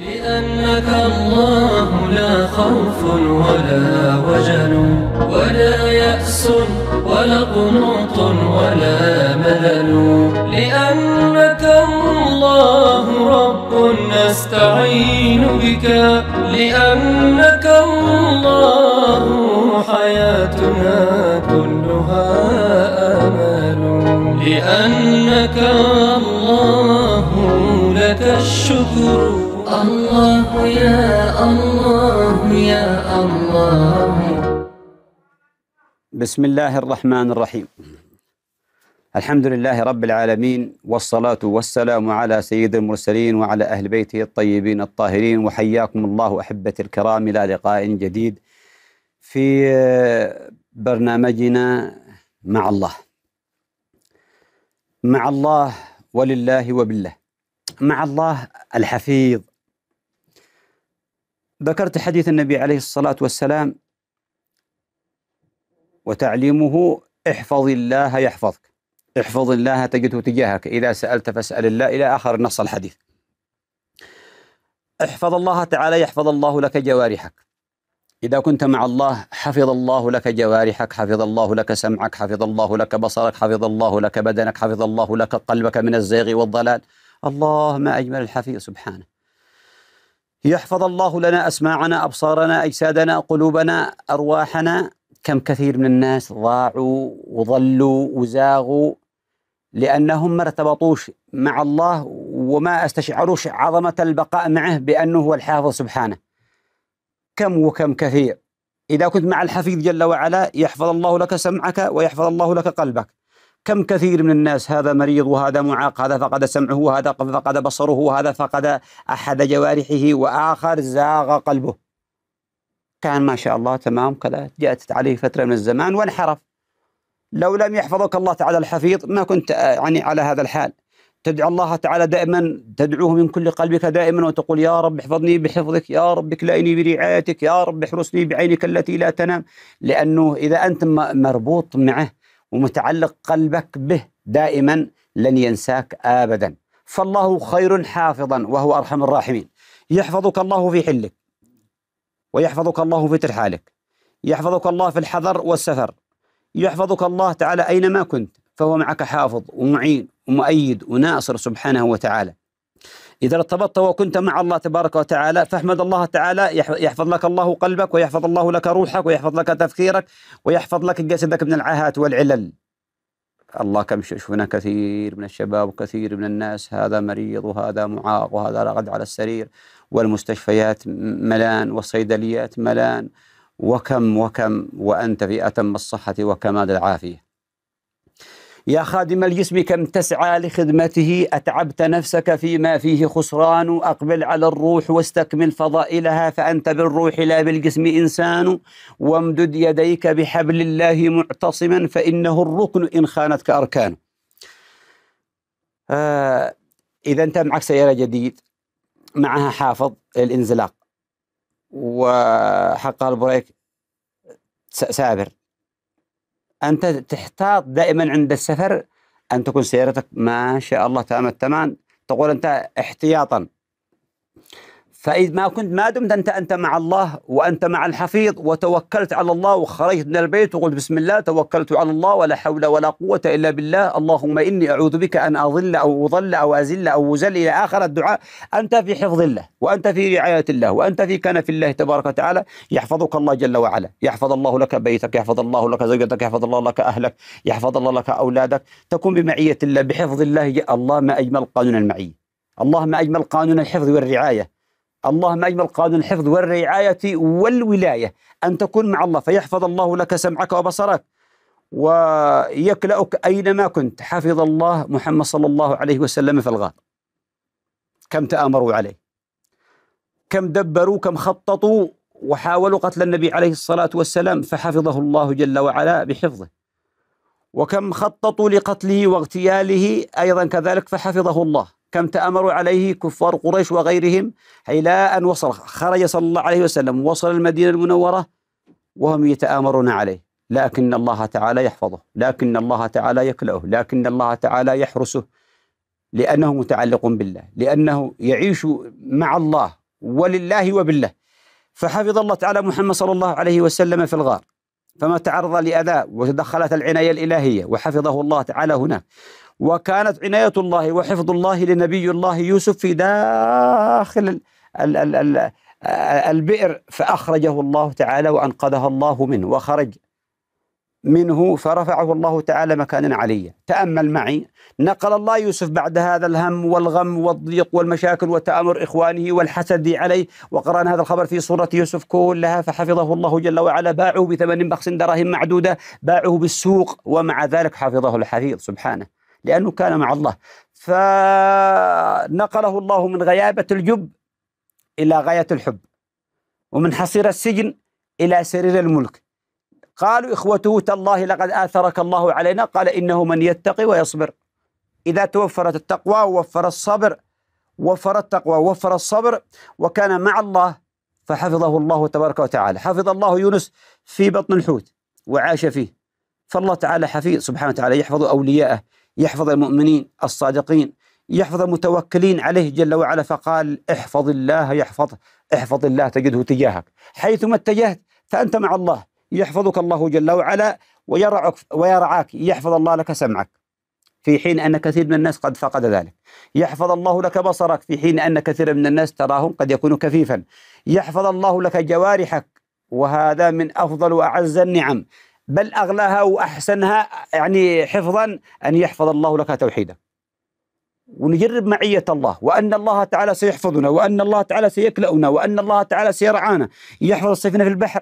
لأنك الله لا خوف ولا وجل ولا يأس ولا قنوط ولا ملل لأنك الله رب نستعين بك لأنك الله حياتنا كلها أمل لأنك الله لك الشكر الله يا الله يا الله بسم الله الرحمن الرحيم الحمد لله رب العالمين والصلاة والسلام على سيد المرسلين وعلى أهل بيته الطيبين الطاهرين وحياكم الله أحبتي الكرام إلى لقاء جديد في برنامجنا مع الله مع الله ولله وبالله مع الله الحفيظ ذكرت حديث النبي عليه الصلاة والسلام وتعليمه احفظ الله يحفظك احفظ الله تجده تجاهك إذا سألت فاسأل الله إلى آخر نص الحديث احفظ الله تعالى يحفظ الله لك جوارحك إذا كنت مع الله حفظ الله لك جوارحك حفظ الله لك سمعك حفظ الله لك بصرك حفظ الله لك بدنك حفظ الله لك قلبك من الزيغ والضلال الله ما أجمل الحفيظ سبحانه يحفظ الله لنا أسماعنا أبصارنا أجسادنا قلوبنا أرواحنا كم كثير من الناس ضاعوا وضلوا وزاغوا لأنهم ما ارتبطوش مع الله وما استشعروش عظمة البقاء معه بأنه هو الحافظ سبحانه كم وكم كثير إذا كنت مع الحفيظ جل وعلا يحفظ الله لك سمعك ويحفظ الله لك قلبك كم كثير من الناس هذا مريض وهذا معاق هذا فقد سمعه وهذا فقد بصره وهذا فقد أحد جوارحه وآخر زاغ قلبه كان ما شاء الله تمام كذا جاءت عليه فترة من الزمان وانحرف لو لم يحفظك الله تعالى الحفيظ ما كنت آه، يعني على هذا الحال تدعو الله تعالى دائما تدعوه من كل قلبك دائما وتقول يا رب احفظني بحفظك يا رب اكلأني برعايتك يا رب احرسني بعينك التي لا تنام لأنه إذا أنت مربوط معه ومتعلق قلبك به دائما لن ينساك ابدا فالله خير حافظا وهو ارحم الراحمين يحفظك الله في حلك ويحفظك الله في ترحالك يحفظك الله في الحذر والسفر يحفظك الله تعالى اينما كنت فهو معك حافظ ومعين ومؤيد وناصر سبحانه وتعالى إذا ارتبطت وكنت مع الله تبارك وتعالى فاحمد الله تعالى يحفظ لك الله قلبك ويحفظ الله لك روحك ويحفظ لك تفكيرك ويحفظ لك جسدك من العاهات والعلل الله كم شفنا كثير من الشباب وكثير من الناس هذا مريض وهذا معاق وهذا رغد على السرير والمستشفيات ملان والصيدليات ملان وكم وكم وأنت في أتم الصحة وكمال العافية يا خادم الجسم كم تسعى لخدمته أتعبت نفسك فيما فيه خسران أقبل على الروح واستكمل فضائلها فأنت بالروح لا بالجسم إنسان وامدد يديك بحبل الله معتصما فإنه الركن إن خانتك أركان آه إذا أنت معك سيارة جديد معها حافظ الانزلاق وحقها البريك سابر أنت تحتاط دائما عند السفر أن تكون سيارتك ما شاء الله تمام التمام تقول أنت احتياطا فإذا ما كنت ما دمت أنت أنت مع الله وأنت مع الحفيظ وتوكلت على الله وخرجت من البيت وقلت بسم الله توكلت على الله ولا حول ولا قوة إلا بالله اللهم إني أعوذ بك أن أضل أو أضل أو أزل أو أزل إلى آخر الدعاء أنت في حفظ الله وأنت في رعاية الله وأنت في كنف الله تبارك وتعالى يحفظك الله جل وعلا يحفظ الله لك بيتك يحفظ الله لك زوجتك يحفظ الله لك أهلك يحفظ الله لك أولادك تكون بمعية الله بحفظ الله الله ما أجمل قانون المعية الله ما أجمل قانون الحفظ والرعاية اللهم اجمل قانون الحفظ والرعايه والولايه ان تكون مع الله فيحفظ الله لك سمعك وبصرك ويكلأك اينما كنت حفظ الله محمد صلى الله عليه وسلم في الغار كم تآمروا عليه كم دبروا كم خططوا وحاولوا قتل النبي عليه الصلاه والسلام فحفظه الله جل وعلا بحفظه وكم خططوا لقتله واغتياله أيضا كذلك فحفظه الله كم تأمروا عليه كفار قريش وغيرهم الى ان وصل خرج صلى الله عليه وسلم وصل المدينة المنورة وهم يتآمرون عليه لكن الله تعالى يحفظه لكن الله تعالى يكلأه لكن الله تعالى يحرسه لأنه متعلق بالله لأنه يعيش مع الله ولله وبالله فحفظ الله تعالى محمد صلى الله عليه وسلم في الغار فما تعرض لأذى وتدخلت العناية الإلهية وحفظه الله تعالى هناك وكانت عناية الله وحفظ الله لنبي الله يوسف في داخل ال ال ال البئر فأخرجه الله تعالى وأنقذها الله منه وخرج منه فرفعه الله تعالى مكانا عليا تأمل معي نقل الله يوسف بعد هذا الهم والغم والضيق والمشاكل وتآمر إخوانه والحسد عليه وقرأنا هذا الخبر في صورة يوسف كلها فحفظه الله جل وعلا باعه بثمن بخس دراهم معدودة باعه بالسوق ومع ذلك حفظه الحفيظ سبحانه لأنه كان مع الله فنقله الله من غيابة الجب إلى غاية الحب ومن حصير السجن إلى سرير الملك قالوا إخوته تالله لقد آثرك الله علينا قال إنه من يتقي ويصبر إذا توفرت التقوى وفر الصبر وفر التقوى وفر الصبر وكان مع الله فحفظه الله تبارك وتعالى حفظ الله يونس في بطن الحوت وعاش فيه فالله تعالى حفيظ سبحانه وتعالى يحفظ أولياءه يحفظ المؤمنين الصادقين يحفظ المتوكلين عليه جل وعلا فقال احفظ الله يحفظه احفظ الله تجده تجاهك حيثما اتجهت فأنت مع الله يحفظك الله جل وعلا ويرعك ويرعاك يحفظ الله لك سمعك في حين أن كثير من الناس قد فقد ذلك يحفظ الله لك بصرك في حين أن كثير من الناس تراهم قد يكون كفيفا يحفظ الله لك جوارحك وهذا من أفضل وأعز النعم بل أغلاها وأحسنها يعني حفظا أن يحفظ الله لك توحيدك ونجرب معية الله وأن الله تعالى سيحفظنا وأن الله تعالى سيكلأنا وأن الله تعالى سيرعانا يحفظ سيفنا في البحر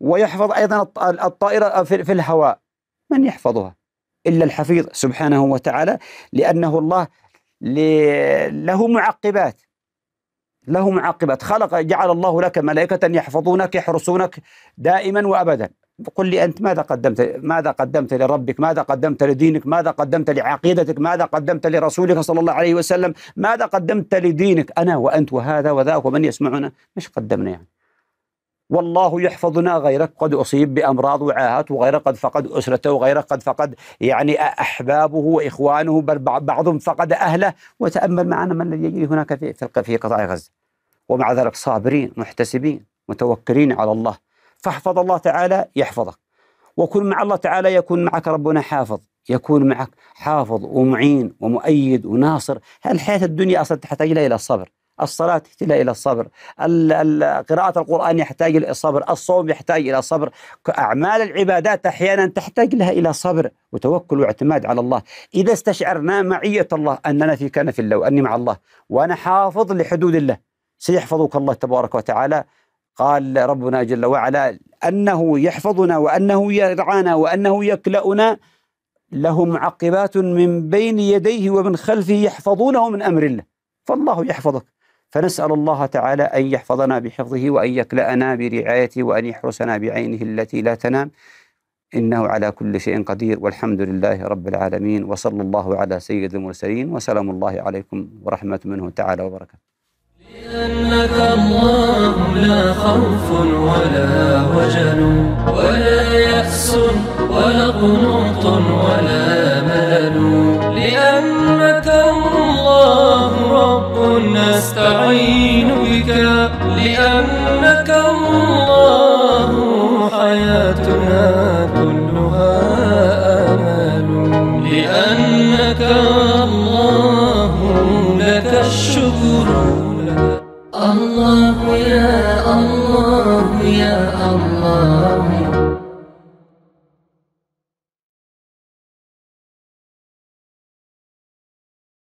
ويحفظ أيضا الطائرة في الهواء من يحفظها إلا الحفيظ سبحانه وتعالى لأنه الله له معقبات له معقبات خلق جعل الله لك ملائكة يحفظونك يحرسونك دائما وأبدا قل لي أنت ماذا قدمت ماذا قدمت لربك ماذا قدمت لدينك ماذا قدمت لعقيدتك ماذا قدمت لرسولك صلى الله عليه وسلم ماذا قدمت لدينك أنا وأنت وهذا وذاك ومن يسمعنا مش قدمنا يعني والله يحفظنا غيرك قد أصيب بأمراض وعاهات وغيره قد فقد أسرته وغيره قد فقد يعني أحبابه وإخوانه بل بعضهم فقد أهله وتأمل معنا ما الذي يجري هناك في في قطاع غزة ومع ذلك صابرين محتسبين متوكلين على الله فاحفظ الله تعالى يحفظك وكن مع الله تعالى يكون معك ربنا حافظ يكون معك حافظ ومعين ومؤيد وناصر الحياة الدنيا أصلا تحتاج إلى الصبر الصلاة تحتاج إلى الصبر قراءة القرآن يحتاج إلى الصبر الصوم يحتاج إلى صبر أعمال العبادات أحيانا تحتاج لها إلى صبر وتوكل واعتماد على الله إذا استشعرنا معية الله أننا في كنف الله وأني مع الله وأنا حافظ لحدود الله سيحفظك الله تبارك وتعالى قال ربنا جل وعلا أنه يحفظنا وأنه يرعانا وأنه يكلأنا له معقبات من بين يديه ومن خلفه يحفظونه من أمر الله فالله يحفظك فنسأل الله تعالى أن يحفظنا بحفظه وأن يكلأنا برعايته وأن يحرسنا بعينه التي لا تنام إنه على كل شيء قدير والحمد لله رب العالمين وصلى الله على سيد المرسلين وسلام الله عليكم ورحمة منه تعالى وبركاته لأنك الله لا خوف ولا وجل ولا يأس ولا قنوط ولا أستعين بك لأنك الله حياتنا كلها آمال لأنك الله لك الشكر الله يا الله يا الله